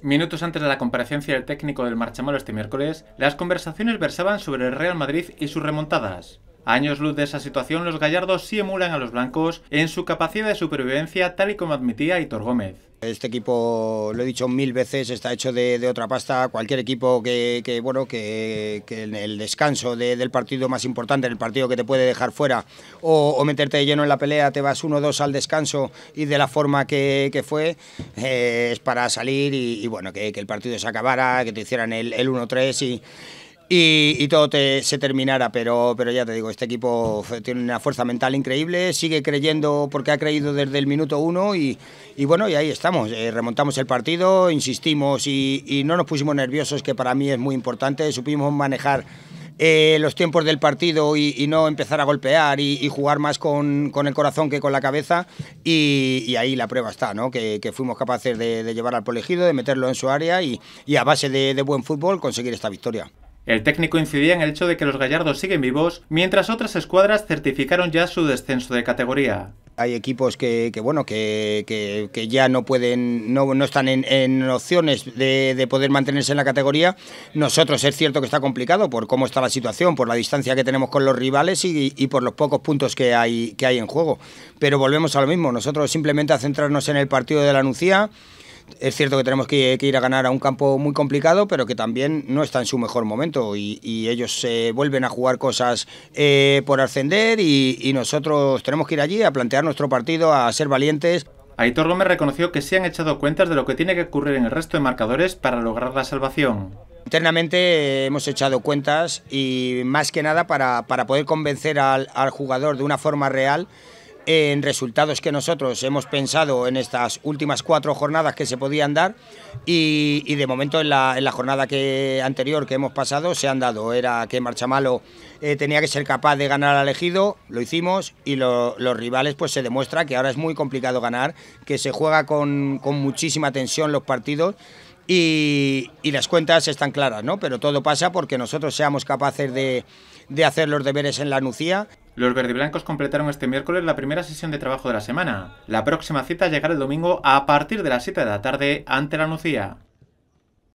Minutos antes de la comparecencia del técnico del Marchamalo este miércoles, las conversaciones versaban sobre el Real Madrid y sus remontadas años luz de esa situación, los gallardos sí emulan a los blancos en su capacidad de supervivencia, tal y como admitía Hitor Gómez. Este equipo, lo he dicho mil veces, está hecho de, otra pasta. Cualquier equipo que, bueno, que, en el descanso del partido más importante, en el partido que te puede dejar fuera o, meterte lleno en la pelea, te vas 1-2 al descanso y de la forma que, fue, eh, es para salir y, bueno, que, el partido se acabara, que te hicieran el, el 1-3 y y, todo se terminara. Pero, pero ya te digo, este equipo tiene una fuerza mental increíble, sigue creyendo porque ha creído desde el minuto uno y, bueno, y ahí estamos. Eh, remontamos el partido, insistimos y, no nos pusimos nerviosos, que para mí es muy importante. Supimos manejar eh, los tiempos del partido y, no empezar a golpear y, jugar más con, el corazón que con la cabeza. Y, ahí la prueba está, ¿no? que, fuimos capaces de, llevar al polegido, de meterlo en su área y, a base de buen fútbol conseguir esta victoria. El técnico incidía en el hecho de que los gallardos siguen vivos, mientras otras escuadras certificaron ya su descenso de categoría. Hay equipos que, bueno que, ya no pueden no, están en, opciones de, poder mantenerse en la categoría. Nosotros es cierto que está complicado por cómo está la situación, por la distancia que tenemos con los rivales y, por los pocos puntos que hay que hay en juego. Pero volvemos a lo mismo. Nosotros simplemente a centrarnos en el partido de la Nucía es cierto que tenemos que, ir a ganar a un campo muy complicado, pero que también no está en su mejor momento y, ellos se eh, vuelven a jugar cosas eh, por ascender y, nosotros tenemos que ir allí a plantear nuestro partido, a ser valientes. Aitor Gómez reconoció que se han echado cuentas de lo que tiene que ocurrir en el resto de marcadores para lograr la salvación. Internamente eh, hemos echado cuentas y más que nada para, poder convencer al jugador de una forma real en resultados que nosotros hemos pensado en estas últimas cuatro jornadas que se podían dar y, de momento en la, jornada que, anterior que hemos pasado se han dado. Era que Marchamalo malo eh, tenía que ser capaz de ganar al elegido, lo hicimos y los rivales pues se demuestra que ahora es muy complicado ganar, que se juega con, muchísima tensión los partidos. Y, y, las cuentas están claras, ¿no? Pero todo pasa porque nosotros seamos capaces de, de hacer los deberes en la Nucía. Los verdiblancos completaron este miércoles la primera sesión de trabajo de la semana. La próxima cita llegará el domingo a partir de las 7 de la tarde ante la Nucía.